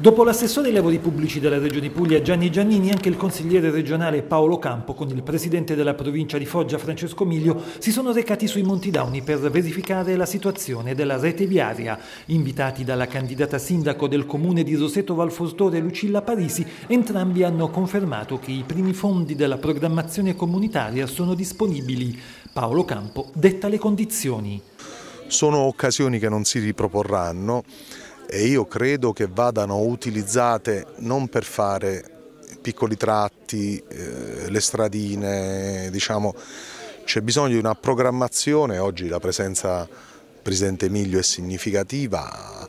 Dopo l'assessore ai lavori pubblici della Regione Puglia Gianni Giannini, anche il consigliere regionale Paolo Campo con il presidente della provincia di Foggia Francesco Miglio si sono recati sui Monti Dauni per verificare la situazione della rete viaria. Invitati dalla candidata sindaco del comune di Roseto Valfortore Lucilla Parisi, entrambi hanno confermato che i primi fondi della programmazione comunitaria sono disponibili. Paolo Campo detta le condizioni. Sono occasioni che non si riproporranno e io credo che vadano utilizzate non per fare piccoli tratti, eh, le stradine, diciamo, c'è bisogno di una programmazione, oggi la presenza Presidente Emilio è significativa,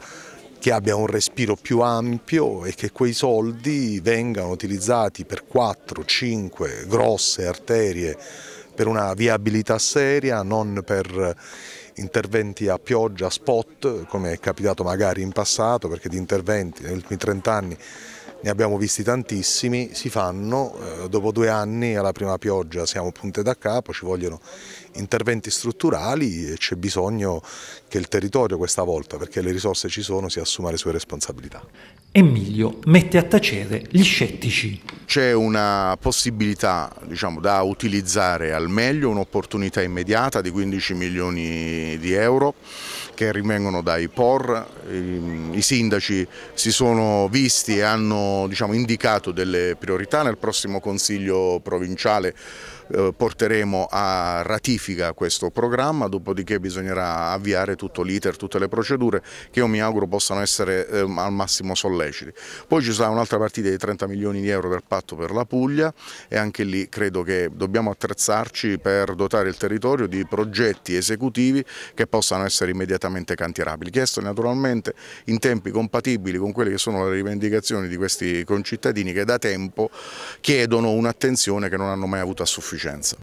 che abbia un respiro più ampio e che quei soldi vengano utilizzati per 4-5 grosse arterie per una viabilità seria, non per interventi a pioggia, spot, come è capitato magari in passato, perché di interventi negli ultimi 30 anni ne abbiamo visti tantissimi, si fanno, eh, dopo due anni alla prima pioggia siamo punte da capo, ci vogliono interventi strutturali e c'è bisogno che il territorio questa volta, perché le risorse ci sono, si assuma le sue responsabilità. Emilio mette a tacere gli scettici c'è una possibilità diciamo, da utilizzare al meglio, un'opportunità immediata di 15 milioni di euro che rimangono dai POR Ehm, i sindaci si sono visti e hanno diciamo, indicato delle priorità, nel prossimo Consiglio provinciale eh, porteremo a ratifica questo programma, dopodiché bisognerà avviare tutto l'iter, tutte le procedure che io mi auguro possano essere ehm, al massimo solleciti. Poi ci sarà un'altra partita di 30 milioni di euro del patto per la Puglia e anche lì credo che dobbiamo attrezzarci per dotare il territorio di progetti esecutivi che possano essere immediatamente cantierabili. Chiesto naturalmente sicuramente in tempi compatibili con quelle che sono le rivendicazioni di questi concittadini che da tempo chiedono un'attenzione che non hanno mai avuto a sufficienza.